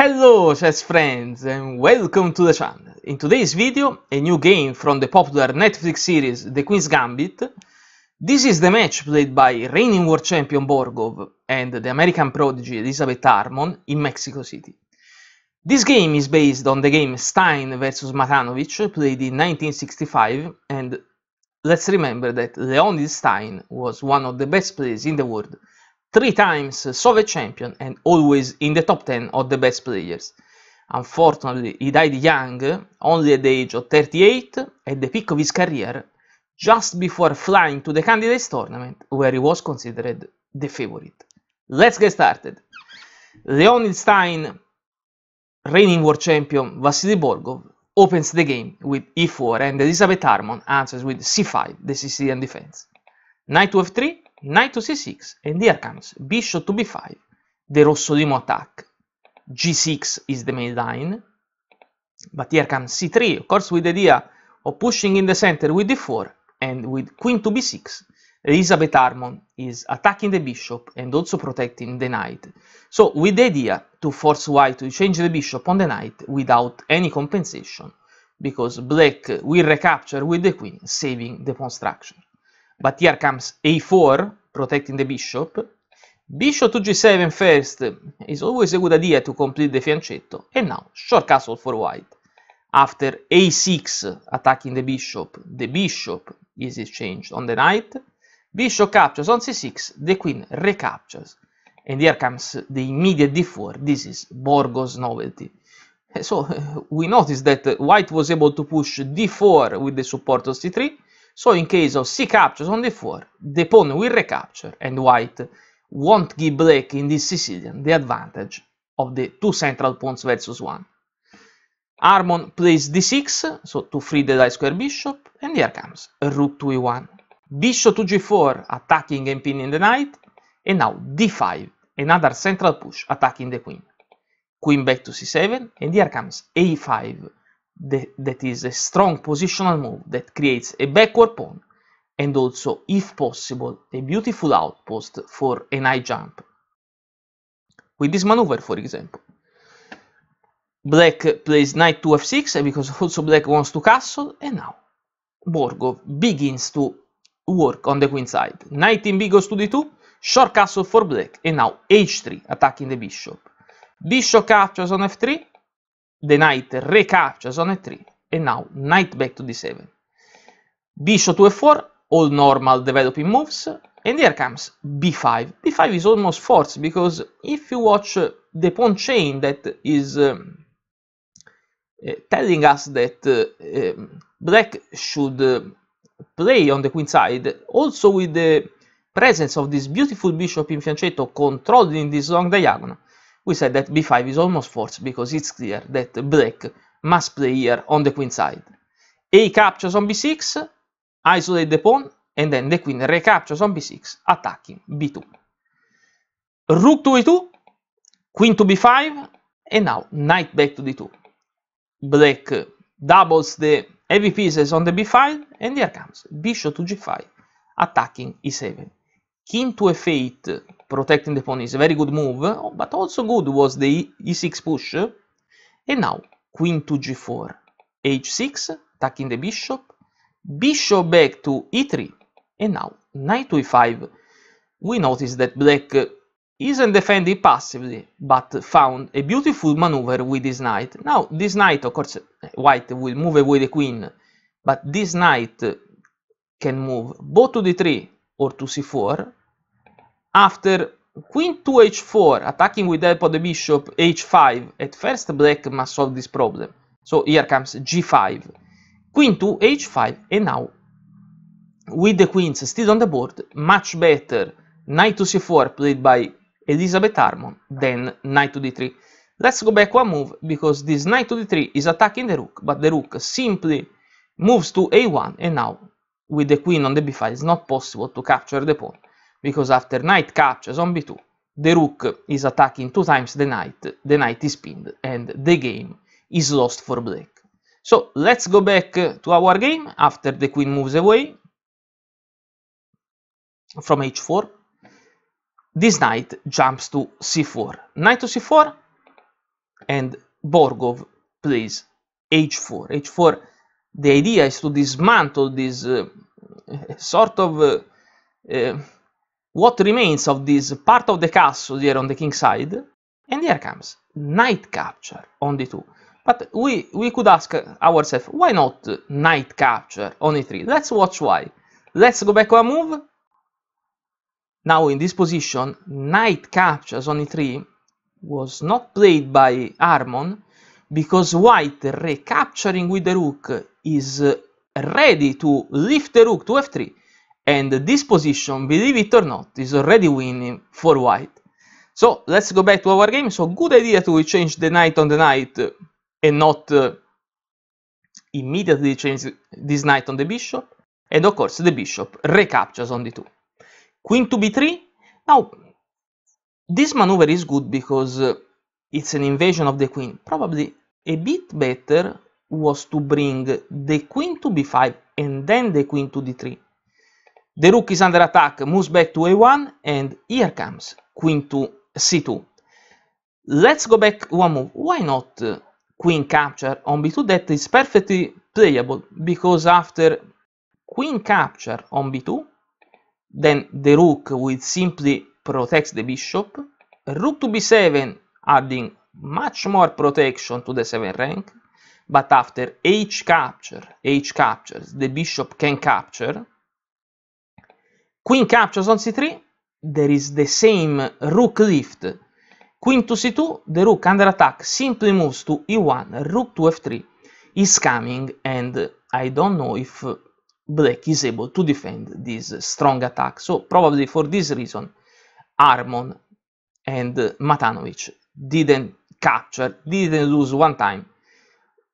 Hello chess friends and welcome to the channel. In today's video, a new game from the popular Netflix series The Queen's Gambit. This is the match played by reigning world champion Borgov and the American prodigy Elizabeth Harmon in Mexico City. This game is based on the game Stein vs Matanovic played in 1965 and let's remember that Leonid Stein was one of the best players in the world three times Soviet champion and always in the top 10 of the best players. Unfortunately, he died young, only at the age of 38, at the peak of his career, just before flying to the candidates tournament, where he was considered the favorite. Let's get started. Leonid Stein, reigning world champion Vasily Borgov, opens the game with e4 and Elizabeth Harmon answers with c5, the Sicilian defense. Knight to f3, knight to c6, and here comes bishop to b5, the Rossodimo attack. g6 is the main line, but here comes c3, of course with the idea of pushing in the center with d4, and with queen to b6, Elizabeth Armon is attacking the bishop and also protecting the knight. So with the idea to force white to change the bishop on the knight without any compensation, because black will recapture with the queen, saving the pawn structure. But here comes a4, protecting the bishop. Bishop to g7 first is always a good idea to complete the fianchetto. And now, short castle for white. After a6, attacking the bishop, the bishop is exchanged on the knight. Bishop captures on c6, the queen recaptures. And here comes the immediate d4. This is Borgo's novelty. So we notice that white was able to push d4 with the support of c3 so in case of C captures on d4, the pawn will recapture and white won't give black in this Sicilian the advantage of the two central pawns versus one. Armon plays d6, so to free the d square bishop, and here comes rook to e1. Bishop to g4, attacking and pinning the knight, and now d5, another central push, attacking the queen. Queen back to c7, and here comes a5, that is a strong positional move that creates a backward pawn and also, if possible, a beautiful outpost for an high jump. With this maneuver, for example, black plays knight to f6 because also black wants to castle and now Borgo begins to work on the queen side. Knight in b goes to d2, short castle for black and now h3 attacking the bishop. Bishop captures on f3 the knight recaptures on e3 and now knight back to d7. Bishop to e 4 all normal developing moves, and here comes b5. b5 is almost forced because if you watch uh, the pawn chain that is um, uh, telling us that uh, um, black should uh, play on the queen side, also with the presence of this beautiful bishop in fianchetto controlling this long diagonal, we said that b5 is almost forced because it's clear that black must play here on the queen side. A captures on b6, isolate the pawn, and then the queen recaptures on b6, attacking b2. Rook to e2, queen to b5, and now knight back to d2. Black doubles the heavy pieces on the b5, and here comes bishop to g5, attacking e7. King to f8 protecting the pawn is a very good move, but also good was the e6 push. And now, queen to g4, h6, attacking the bishop, bishop back to e3, and now knight to e5. We notice that black isn't defending passively, but found a beautiful maneuver with this knight. Now, this knight, of course, white will move away the queen, but this knight can move both to d3 or to c4, after queen to h4, attacking with help of the bishop h5, at first black must solve this problem. So here comes g5, queen to h5, and now with the queens still on the board, much better knight to c4 played by Elizabeth Harmon than knight to d3. Let's go back one move, because this knight to d3 is attacking the rook, but the rook simply moves to a1, and now with the queen on the b 5 it's not possible to capture the pawn because after knight captures on b2, the rook is attacking two times the knight, the knight is pinned, and the game is lost for black. So let's go back to our game after the queen moves away from h4. This knight jumps to c4. Knight to c4 and Borgov plays h4. h4, the idea is to dismantle this uh, sort of uh, uh, what remains of this part of the castle here on the king side, and here comes knight capture on d2. But we, we could ask ourselves, why not knight capture on e3? Let's watch why. Let's go back one move. Now in this position, knight captures on e3 was not played by Armon, because white recapturing with the rook is ready to lift the rook to f3 and this position believe it or not is already winning for white so let's go back to our game so good idea to change the knight on the knight uh, and not uh, immediately change this knight on the bishop and of course the bishop recaptures on d2 queen to b3 now this maneuver is good because uh, it's an invasion of the queen probably a bit better was to bring the queen to b5 and then the queen to d3 the rook is under attack, moves back to a1, and here comes queen to c2. Let's go back one move. Why not uh, queen capture on b2? That is perfectly playable, because after queen capture on b2, then the rook will simply protect the bishop. Rook to b7, adding much more protection to the 7 rank, but after h capture, h captures, the bishop can capture, Queen captures on c3, there is the same rook lift. Queen to c2, the rook under attack simply moves to e1, rook to f3 is coming and I don't know if black is able to defend this strong attack. So probably for this reason Armon and Matanovic didn't capture, didn't lose one time,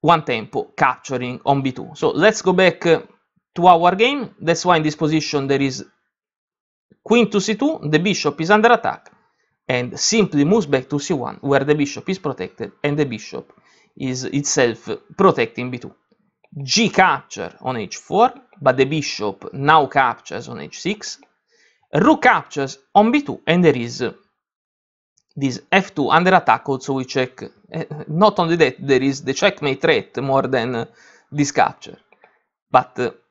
one tempo capturing on b2. So let's go back to our game. That's why in this position there is Queen to c2, the bishop is under attack, and simply moves back to c1, where the bishop is protected and the bishop is itself protecting b2. g capture on h4, but the bishop now captures on h6. Rook captures on b2, and there is this f2 under attack also we check. Eh, not only that, there is the checkmate threat more than this capture. But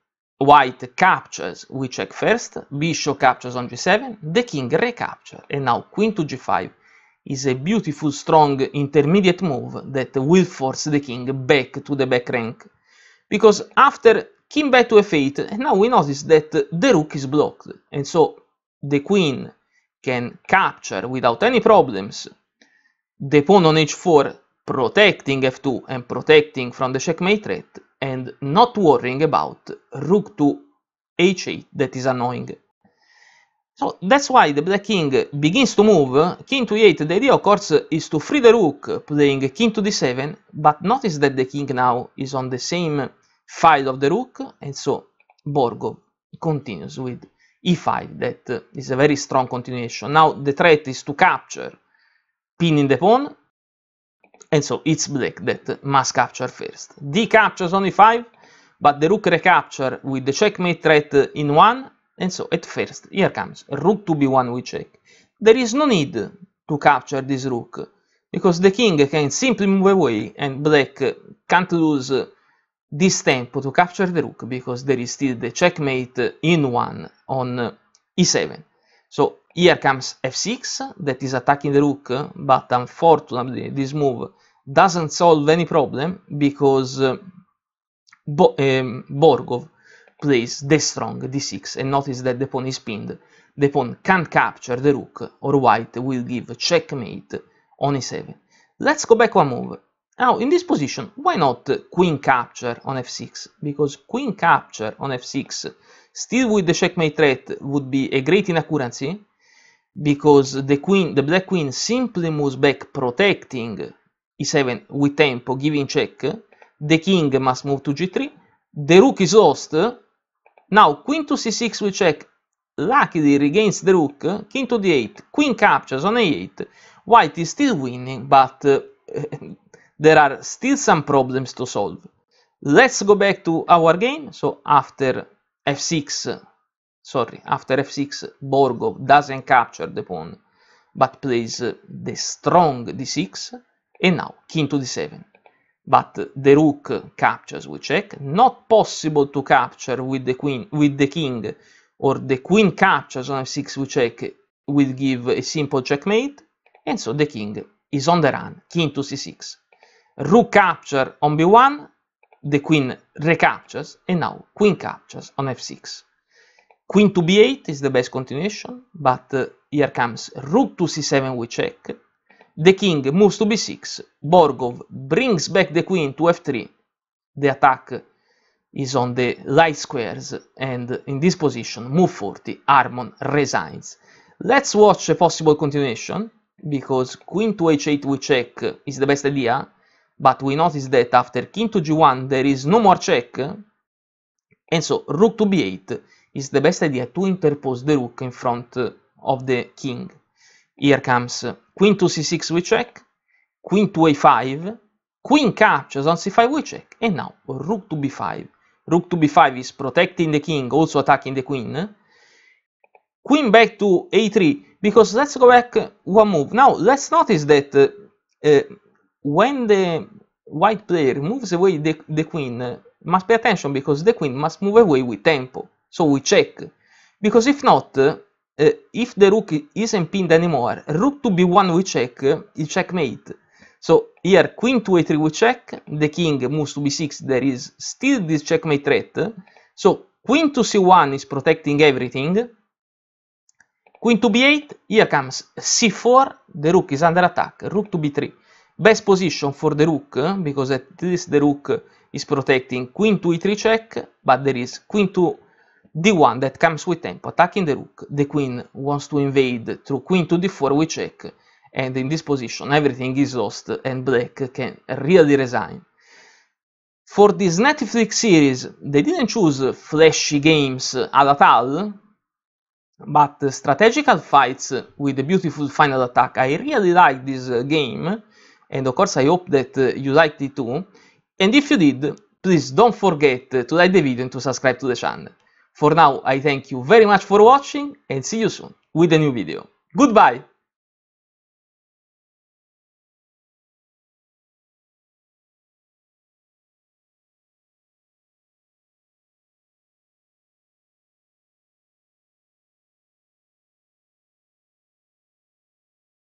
White captures, we check first, bishop captures on g7, the king recaptures, and now queen to g5 is a beautiful, strong intermediate move that will force the king back to the back rank. Because after king back to f8, now we notice that the rook is blocked, and so the queen can capture without any problems the pawn on h4, protecting f2 and protecting from the checkmate threat, and not worrying about rook to h8 that is annoying. So that's why the black king begins to move, king to e8, the idea of course is to free the rook playing king to d7, but notice that the king now is on the same file of the rook, and so Borgo continues with e5, that is a very strong continuation. Now the threat is to capture pinning the pawn, and so it's black that must capture first. D captures only 5, but the rook recapture with the checkmate threat in 1, and so at first, here comes rook to b1 we check. There is no need to capture this rook, because the king can simply move away and black can't lose this tempo to capture the rook, because there is still the checkmate in 1 on e7. So here comes f6 that is attacking the rook, but unfortunately this move doesn't solve any problem because uh, Bo um, Borgov plays d strong d6 and notice that the pawn is pinned. The pawn can't capture the rook or white will give checkmate on e7. Let's go back one move. Now, in this position, why not queen capture on f6? Because queen capture on f6, still with the checkmate threat, would be a great inaccuracy, because the queen, the black queen simply moves back protecting e7 with tempo, giving check, the king must move to g3, the rook is lost, now queen to c6 with check, luckily regains the rook, king to d8, queen captures on a8, white is still winning, but uh, there are still some problems to solve. Let's go back to our game, so after f6, sorry, after f6 Borgo doesn't capture the pawn, but plays the strong d6, and now king to d7. But the rook captures with check, not possible to capture with the queen, with the king, or the queen captures on f6 with check will give a simple checkmate, and so the king is on the run, king to c6. Rook capture on b1, the queen recaptures, and now queen captures on f6. Queen to b8 is the best continuation, but uh, here comes rook to c7 with check, the king moves to b6. Borgov brings back the queen to f3. The attack is on the light squares and in this position, move 40, Armon resigns. Let's watch a possible continuation, because queen to h8 we check is the best idea, but we notice that after king to g1 there is no more check, and so rook to b8 is the best idea to interpose the rook in front of the king here comes queen to c6 we check, queen to a5, queen captures on c5 we check, and now rook to b5. Rook to b5 is protecting the king, also attacking the queen. Queen back to a3, because let's go back one move. Now, let's notice that uh, when the white player moves away the, the queen, uh, must pay attention because the queen must move away with tempo. So we check, because if not, uh, Eh, if the rook isn't pinned anymore, rook to b1 we check, it checkmate. So here queen to a3 we check, the king moves to b6, there is still this checkmate threat. So queen to c1 is protecting everything. Queen to b8, here comes c4, the rook is under attack, rook to b3. Best position for the rook, because at least the rook is protecting queen to e3 check, but there is queen to the one that comes with tempo, attacking the rook. The queen wants to invade through queen to d4, we check, and in this position everything is lost and black can really resign. For this Netflix series, they didn't choose flashy games at all, but strategical fights with a beautiful final attack. I really like this game, and of course I hope that you liked it too. And if you did, please don't forget to like the video and to subscribe to the channel. For now, I thank you very much for watching and see you soon with a new video. Goodbye!